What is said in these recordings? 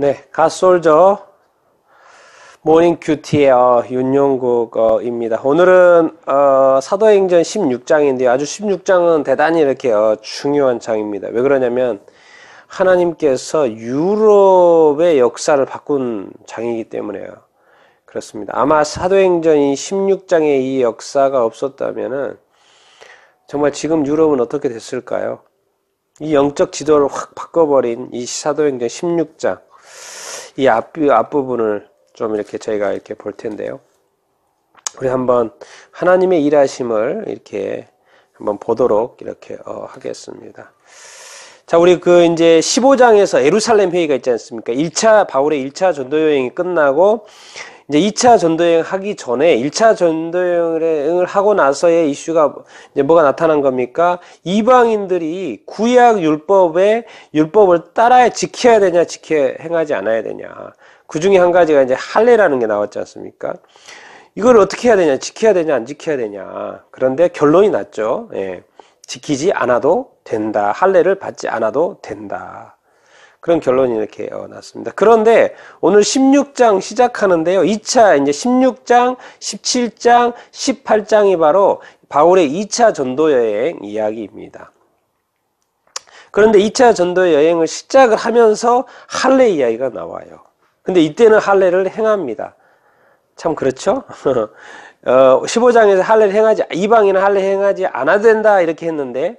네, 가솔저 모닝 큐티의 어, 윤용국입니다. 어, 오늘은 어, 사도행전 16장인데요. 아주 16장은 대단히 이렇게 어, 중요한 장입니다. 왜 그러냐면 하나님께서 유럽의 역사를 바꾼 장이기 때문에요. 그렇습니다. 아마 사도행전 이 16장의 이 역사가 없었다면 정말 지금 유럽은 어떻게 됐을까요? 이 영적 지도를 확 바꿔버린 이 사도행전 16장. 이 앞, 앞부분을 좀 이렇게 저희가 이렇게 볼 텐데요. 우리 한번 하나님의 일하심을 이렇게 한번 보도록 이렇게 어, 하겠습니다. 자, 우리 그 이제 15장에서 에루살렘 회의가 있지 않습니까? 1차, 바울의 1차 전도 여행이 끝나고 이제 2차 전도여행 하기 전에 1차 전도여행을 하고 나서의 이슈가 이제 뭐가 나타난 겁니까? 이방인들이 구약 율법의 율법을 따라야 지켜야 되냐, 지켜 행하지 않아야 되냐. 그 중에 한 가지가 이제 할례라는 게 나왔지 않습니까? 이걸 어떻게 해야 되냐, 지켜야 되냐, 안 지켜야 되냐. 그런데 결론이 났죠. 예. 지키지 않아도 된다. 할례를 받지 않아도 된다. 그런 결론이 이렇게 났습니다. 그런데 오늘 16장 시작하는데요. 2차 이제 16장, 17장, 18장이 바로 바울의 2차 전도 여행 이야기입니다. 그런데 2차 전도 여행을 시작을 하면서 할례 이야기가 나와요. 근데 이때는 할례를 행합니다. 참 그렇죠? 어, 15장에서 할례를 행하지 이방인은 할례 행하지 않아도 된다 이렇게 했는데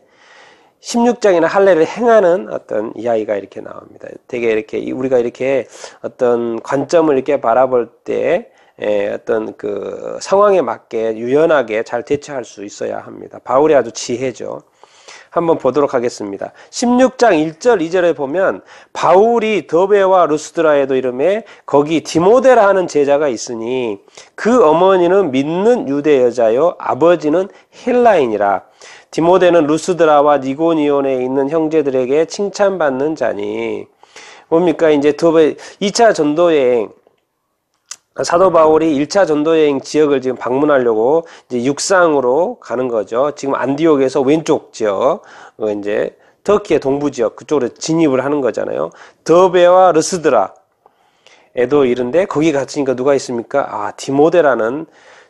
1 6장에나 할례를 행하는 어떤 이야기가 이렇게 나옵니다. 되게 이렇게 우리가 이렇게 어떤 관점을 이렇게 바라볼 때 예, 어떤 그 상황에 맞게 유연하게 잘 대처할 수 있어야 합니다. 바울이 아주 지혜죠. 한번 보도록 하겠습니다. 16장 1절 2절에 보면 바울이 더베와 루스드라에도 이름에 거기 디모데라 는 제자가 있으니 그 어머니는 믿는 유대 여자요 아버지는 헬라인이라 디모데는 루스드라와 니고니온에 있는 형제들에게 칭찬받는 자니 뭡니까 이제 두번 2차 전도 여행 사도 바울이 1차 전도 여행 지역을 지금 방문하려고 이제 육상으로 가는 거죠. 지금 안디옥에서 왼쪽 지역 이제 터키의 동부 지역 그쪽으로 진입을 하는 거잖아요. 더베와 르스드라 에도 이른데 거기 갔으니까 누가 있습니까? 아 디모데라는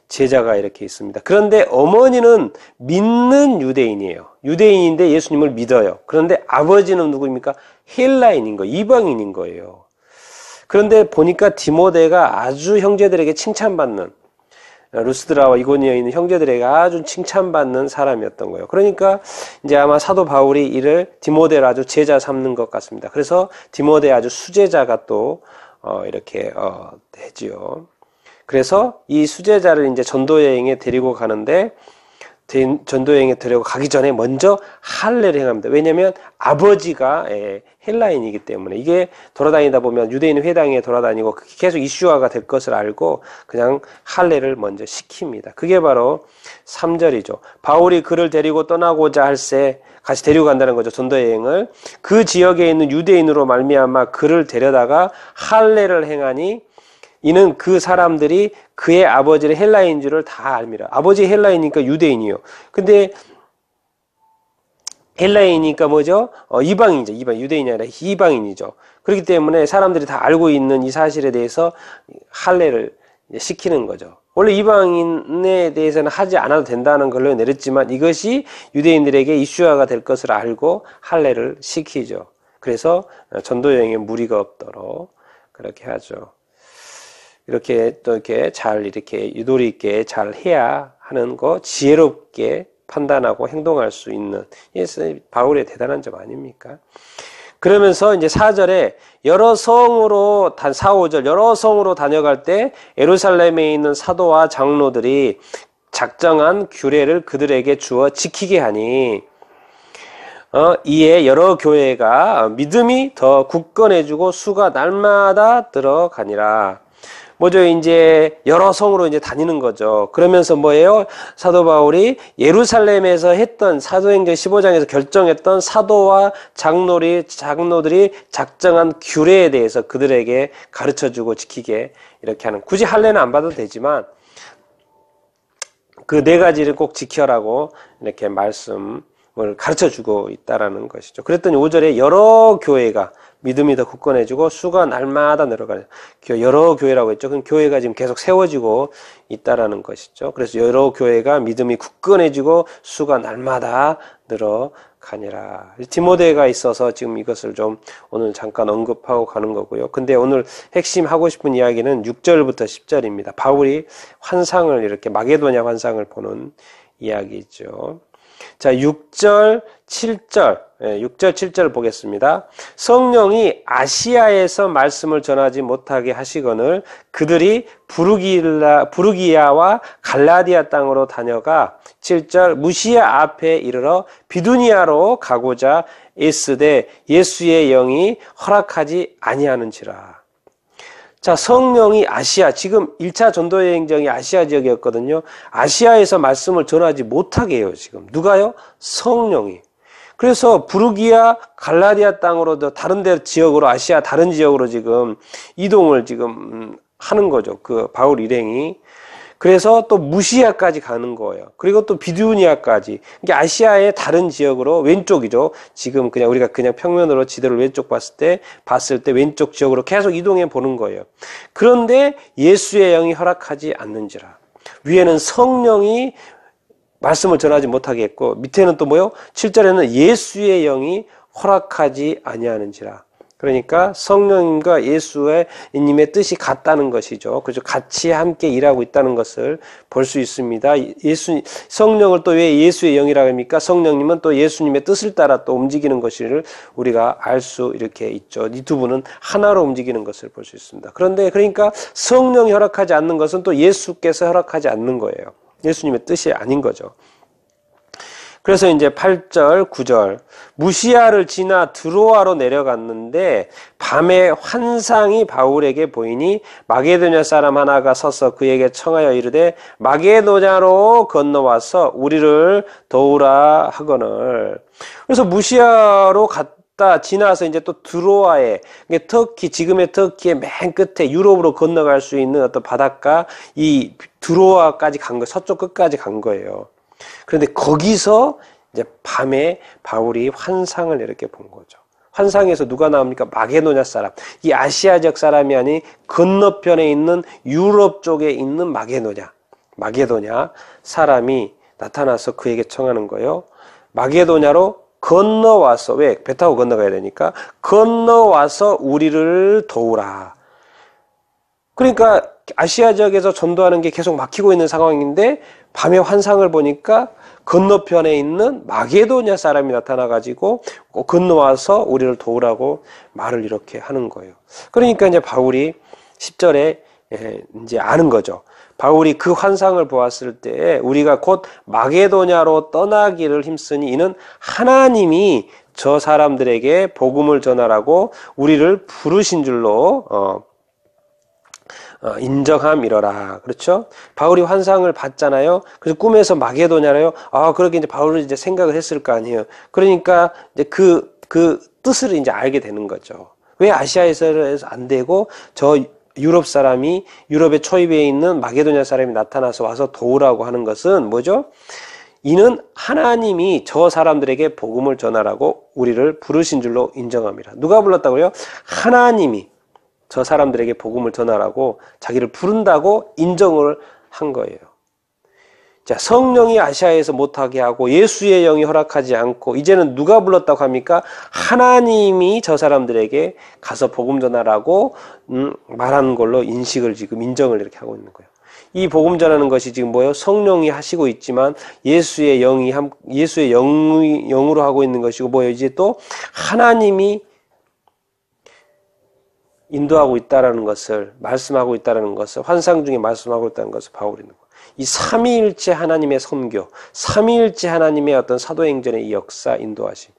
제자가 이렇게 있습니다. 그런데 어머니는 믿는 유대인이에요. 유대인인데 예수님을 믿어요. 그런데 아버지는 누구입니까? 헬라인인 거, 이방인인 거예요. 그런데 보니까 디모데가 아주 형제들에게 칭찬받는 루스드라와 이고니에 있는 형제들에게 아주 칭찬받는 사람이었던 거예요. 그러니까 이제 아마 사도 바울이 이를 디모데를 아주 제자 삼는 것 같습니다. 그래서 디모데 아주 수제자가 또 어, 이렇게 어, 되지요. 그래서 이 수제자를 이제 전도여행에 데리고 가는데 전도여행에 데리고 가기 전에 먼저 할례를 행합니다. 왜냐하면 아버지가 예, 헬라인이기 때문에 이게 돌아다니다 보면 유대인 회당에 돌아다니고 계속 이슈화가 될 것을 알고 그냥 할례를 먼저 시킵니다. 그게 바로 3절이죠. 바울이 그를 데리고 떠나고자 할세 같이 데리고 간다는 거죠. 전도여행을 그 지역에 있는 유대인으로 말미암아 그를 데려다가 할례를 행하니 이는 그 사람들이 그의 아버지를 헬라인 줄을 다 알미라. 아버지 헬라이니까 인 유대인이요. 근데 헬라이니까 인 뭐죠? 어, 이방인이죠. 이방 유대인이 아니라 이방인이죠. 그렇기 때문에 사람들이 다 알고 있는 이 사실에 대해서 할례를 시키는 거죠. 원래 이방인에 대해서는 하지 않아도 된다는 걸로 내렸지만 이것이 유대인들에게 이슈화가 될 것을 알고 할례를 시키죠. 그래서 전도 여행에 무리가 없도록 그렇게 하죠. 이렇게 또 이렇게 잘 이렇게 유도리 있게 잘 해야 하는 거 지혜롭게 판단하고 행동할 수 있는 예수 바울의 대단한 점 아닙니까? 그러면서 이제 4절에 여러 성으로 단 4, 5절 여러 성으로 다녀갈 때 예루살렘에 있는 사도와 장로들이 작정한 규례를 그들에게 주어 지키게 하니 어, 이에 여러 교회가 믿음이 더 굳건해지고 수가 날마다 들어가니라. 뭐저 이제 여러 성으로 이제 다니는 거죠. 그러면서 뭐예요? 사도 바울이 예루살렘에서 했던 사도행전 15장에서 결정했던 사도와 장로리 장로들이 작정한 규례에 대해서 그들에게 가르쳐 주고 지키게 이렇게 하는 굳이 할례는 안 받아도 되지만 그 네 가지를 꼭 지켜라고 이렇게 말씀 을 가르쳐 주고 있다라는 것이죠. 그랬더니 5절에 여러 교회가 믿음이 더 굳건해지고 수가 날마다 늘어가는 여러 교회라고 했죠. 그럼 교회가 지금 계속 세워지고 있다라는 것이죠. 그래서 여러 교회가 믿음이 굳건해지고 수가 날마다 늘어가니라. 디모데가 있어서 지금 이것을 좀 오늘 잠깐 언급하고 가는 거고요. 근데 오늘 핵심 하고 싶은 이야기는 6절부터 10절입니다. 바울이 환상을 이렇게 마게도냐 환상을 보는 이야기죠. 자, 6절, 7절, 6절, 예, 7절 보겠습니다. 성령이 아시아에서 말씀을 전하지 못하게 하시거늘 그들이 부르기라, 부르기야와 갈라디아 땅으로 다녀가 7절 무시야 앞에 이르러 비두니아로 가고자 애쓰되 예수의 영이 허락하지 아니하는지라. 자, 성령이 아시아, 지금 1차 전도여 행정이 아시아 지역이었거든요. 아시아에서 말씀을 전하지 못하게 해요, 지금. 누가요? 성령이. 그래서 부르기아, 갈라디아 땅으로도 다른 데 지역으로, 아시아 다른 지역으로 지금 이동을 지금 음, 하는 거죠. 그 바울 일행이. 그래서 또 무시아까지 가는 거예요. 그리고 또 비두니아까지. 이게 아시아의 다른 지역으로 왼쪽이죠. 지금 그냥 우리가 그냥 평면으로 지도를 왼쪽 봤을 때 봤을 때 왼쪽 지역으로 계속 이동해 보는 거예요. 그런데 예수의 영이 허락하지 않는지라. 위에는 성령이 말씀을 전하지 못하게 했고 밑에는 또 뭐요? 7절에는 예수의 영이 허락하지 아니하는지라. 그러니까 성령님과 예수의 님의 뜻이 같다는 것이죠. 그죠? 같이 함께 일하고 있다는 것을 볼 수 있습니다. 예수 성령을 또 왜 예수의 영이라고 합니까? 성령님은 또 예수님의 뜻을 따라 또 움직이는 것을 우리가 알 수 이렇게 있죠. 이 두 분은 하나로 움직이는 것을 볼 수 있습니다. 그런데 그러니까 성령이 허락하지 않는 것은 또 예수께서 허락하지 않는 거예요. 예수님의 뜻이 아닌 거죠. 그래서 이제 8절, 9절. 무시아를 지나 드로아로 내려갔는데 밤에 환상이 바울에게 보이니 마게도냐 사람 하나가 서서 그에게 청하여 이르되 마게도냐로 건너와서 우리를 도우라 하거늘. 그래서 무시아로 갔 지나서 이제 또 드로아에 그러 터키 지금의 터키의 맨 끝에 유럽으로 건너갈 수 있는 어떤 바닷가 이 드로아까지 간 거, 서쪽 끝까지 간 거예요. 그런데 거기서 이제 밤에 바울이 환상을 이렇게 본 거죠. 환상에서 누가 나옵니까? 마게노냐 사람. 이 아시아적 사람이 아닌 건너편에 있는 유럽 쪽에 있는 마게노냐. 마게도냐 사람이 나타나서 그에게 청하는 거예요. 마게도냐로 건너와서 왜 배 타고 건너가야 되니까 건너와서 우리를 도우라. 그러니까 아시아 지역에서 전도하는 게 계속 막히고 있는 상황인데 밤에 환상을 보니까 건너편에 있는 마게도냐 사람이 나타나가지고 건너와서 우리를 도우라고 말을 이렇게 하는 거예요. 그러니까 이제 바울이 10절에 예, 이제 아는 거죠. 바울이 그 환상을 보았을 때에 우리가 곧 마게도냐로 떠나기를 힘쓰니 이는 하나님이 저 사람들에게 복음을 전하라고 우리를 부르신 줄로 어, 어, 인정함이러라. 그렇죠? 바울이 환상을 봤잖아요. 그래서 꿈에서 마게도냐래요. 아, 그렇게 이제 바울은 이제 생각을 했을 거 아니에요. 그러니까 이제 그, 그 뜻을 이제 알게 되는 거죠. 왜 아시아에서 안 되고 저 유럽 사람이 유럽의 초입에 있는 마게도냐 사람이 나타나서 와서 도우라고 하는 것은 뭐죠? 이는 하나님이 저 사람들에게 복음을 전하라고 우리를 부르신 줄로 인정합니다. 누가 불렀다고요? 하나님이 저 사람들에게 복음을 전하라고 자기를 부른다고 인정을 한 거예요. 자, 성령이 아시아에서 못하게 하고 예수의 영이 허락하지 않고 이제는 누가 불렀다고 합니까? 하나님이 저 사람들에게 가서 복음 전하라고 음, 말한 걸로 인식을 지금 인정을 이렇게 하고 있는 거예요. 이 복음 전하는 것이 지금 뭐예요? 성령이 하시고 있지만 예수의 영이 예수의 영, 영으로 하고 있는 것이고 뭐예요? 이제 또 하나님이 인도하고 있다라는 것을 말씀하고 있다라는 것을 환상 중에 말씀하고 있다는 것을 바울이 있는 이 삼위일체 하나님의 선교, 삼위일체 하나님의 어떤 사도행전의 역사 인도하심.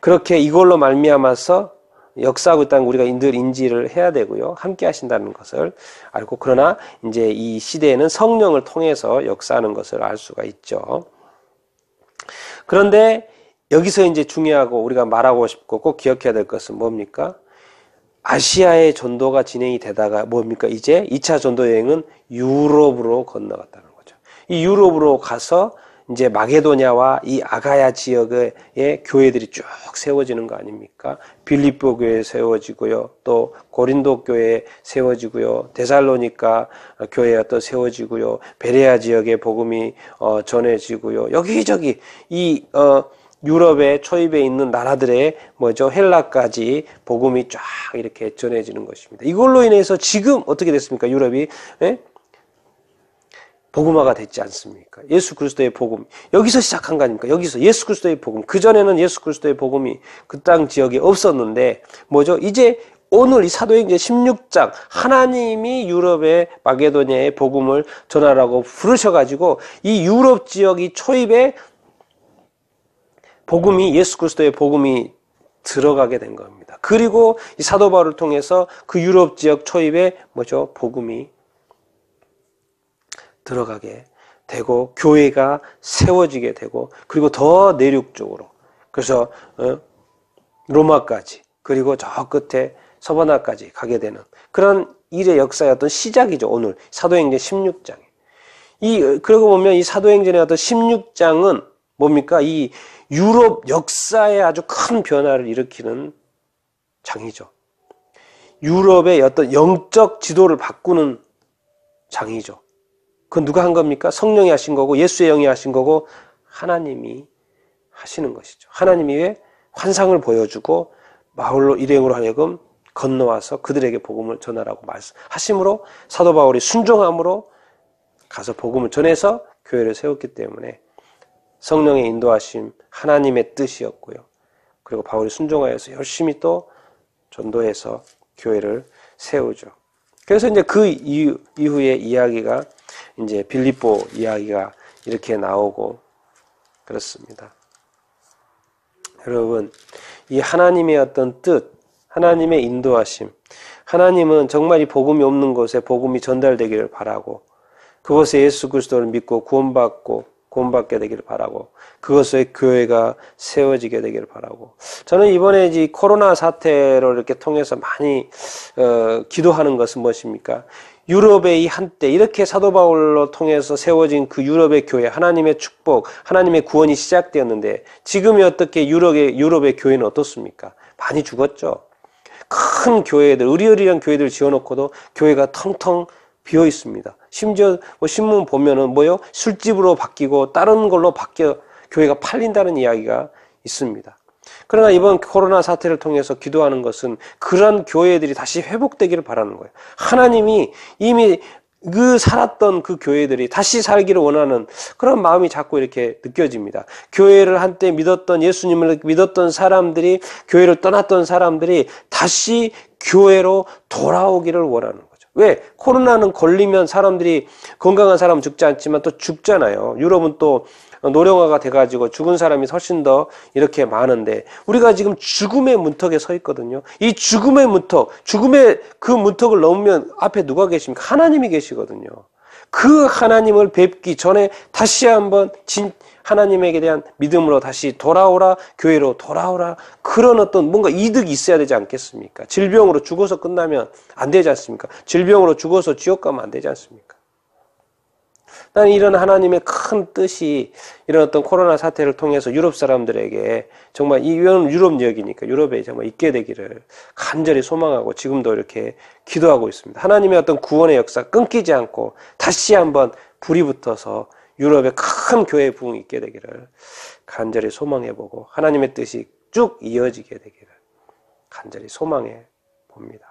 그렇게 이걸로 말미암아서 역사하고 있다는 우리가 늘 인지를 해야 되고요. 함께 하신다는 것을 알고 그러나 이제 이 시대에는 성령을 통해서 역사하는 것을 알 수가 있죠. 그런데 여기서 이제 중요하고 우리가 말하고 싶고 꼭 기억해야 될 것은 뭡니까? 아시아의 전도가 진행이 되다가 뭡니까? 이제 2차 전도 여행은 유럽으로 건너갔다는 거죠. 이 유럽으로 가서 이제 마게도냐와 이 아가야 지역의 교회들이 쭉 세워지는 거 아닙니까? 빌립보 교회 세워지고요. 또 고린도 교회 세워지고요. 데살로니카 교회가 또 세워지고요. 베레아 지역에 복음이 어 전해지고요. 여기저기 이 어, 유럽에 초입에 있는 나라들의 뭐죠 헬라까지 복음이 쫙 이렇게 전해지는 것입니다. 이걸로 인해서 지금 어떻게 됐습니까? 유럽이 예? 복음화가 됐지 않습니까? 예수 그리스도의 복음 여기서 시작한 거 아닙니까? 여기서 예수 그리스도의 복음 그 전에는 예수 그리스도의 복음이 그 땅 지역에 없었는데 뭐죠? 이제 오늘 이 사도행전 16장 하나님이 유럽의 마게도냐의 복음을 전하라고 부르셔가지고 이 유럽 지역이 초입에 복음이 예수 그리스도의 복음이 들어가게 된 겁니다. 그리고 이 사도 바울을 통해서 그 유럽 지역 초입에 뭐죠? 복음이 들어가게 되고 교회가 세워지게 되고 그리고 더 내륙적으로 그래서 어, 로마까지 그리고 저 끝에 서바나까지 가게 되는 그런 일의 역사의 어 시작이죠. 오늘 사도행전 16장. 이 그러고 보면 이 사도행전의 어떤 16장은 뭡니까? 이 유럽 역사에 아주 큰 변화를 일으키는 장이죠. 유럽의 어떤 영적 지도를 바꾸는 장이죠. 그건 누가 한 겁니까? 성령이 하신 거고 예수의 영이 하신 거고 하나님이 하시는 것이죠. 하나님이 왜 환상을 보여주고 마을로 일행으로 하여금 건너와서 그들에게 복음을 전하라고 말씀하심으로 사도 바울이 순종함으로 가서 복음을 전해서 교회를 세웠기 때문에 성령의 인도하심, 하나님의 뜻이었고요. 그리고 바울이 순종하여서 열심히 또 전도해서 교회를 세우죠. 그래서 이제 그 이후, 이후에 이야기가 이제 빌립보 이야기가 이렇게 나오고 그렇습니다. 여러분, 이 하나님의 어떤 뜻, 하나님의 인도하심, 하나님은 정말 이 복음이 없는 곳에 복음이 전달되기를 바라고 그곳에 예수 그리스도를 믿고 구원받고 구원받게 되기를 바라고 그것의 교회가 세워지게 되기를 바라고 저는 이번에 이 코로나 사태를 이렇게 통해서 많이 어, 기도하는 것은 무엇입니까? 유럽의 이 한때 이렇게 사도 바울로 통해서 세워진 그 유럽의 교회 하나님의 축복 하나님의 구원이 시작되었는데 지금이 어떻게 유럽의 유럽의 교회는 어떻습니까? 많이 죽었죠. 큰 교회들 의리의리한 교회들 지어놓고도 교회가 텅텅 비어 있습니다. 심지어 뭐 신문 보면은 뭐요? 술집으로 바뀌고 다른 걸로 바뀌어 교회가 팔린다는 이야기가 있습니다. 그러나 이번 코로나 사태를 통해서 기도하는 것은 그러 교회들이 다시 회복되기를 바라는 거예요. 하나님이 이미 그 살았던 그 교회들이 다시 살기를 원하는 그런 마음이 자꾸 이렇게 느껴집니다. 교회를 한때 믿었던 예수님을 믿었던 사람들이 교회를 떠났던 사람들이 다시 교회로 돌아오기를 원하는 왜? 코로나는 걸리면 사람들이 건강한 사람 죽지 않지만 또 죽잖아요. 유럽은 또 노령화가 돼가지고 죽은 사람이 훨씬 더 이렇게 많은데 우리가 지금 죽음의 문턱에 서 있거든요. 이 죽음의 문턱, 죽음의 그 문턱을 넘으면 앞에 누가 계십니까? 하나님이 계시거든요. 그 하나님을 뵙기 전에 다시 한번 진, 하나님에게 대한 믿음으로 다시 돌아오라, 교회로 돌아오라. 그런 어떤 뭔가 이득이 있어야 되지 않겠습니까? 질병으로 죽어서 끝나면 안 되지 않습니까? 질병으로 죽어서 지옥 가면 안 되지 않습니까? 난 이런 하나님의 큰 뜻이 이런 어떤 코로나 사태를 통해서 유럽 사람들에게 정말 이건 유럽 역이니까 유럽에 정말 있게 되기를 간절히 소망하고 지금도 이렇게 기도하고 있습니다. 하나님의 어떤 구원의 역사 끊기지 않고 다시 한번 불이 붙어서 유럽에 큰 교회 부흥이 있게 되기를 간절히 소망해보고 하나님의 뜻이 쭉 이어지게 되기를 간절히 소망해 봅니다.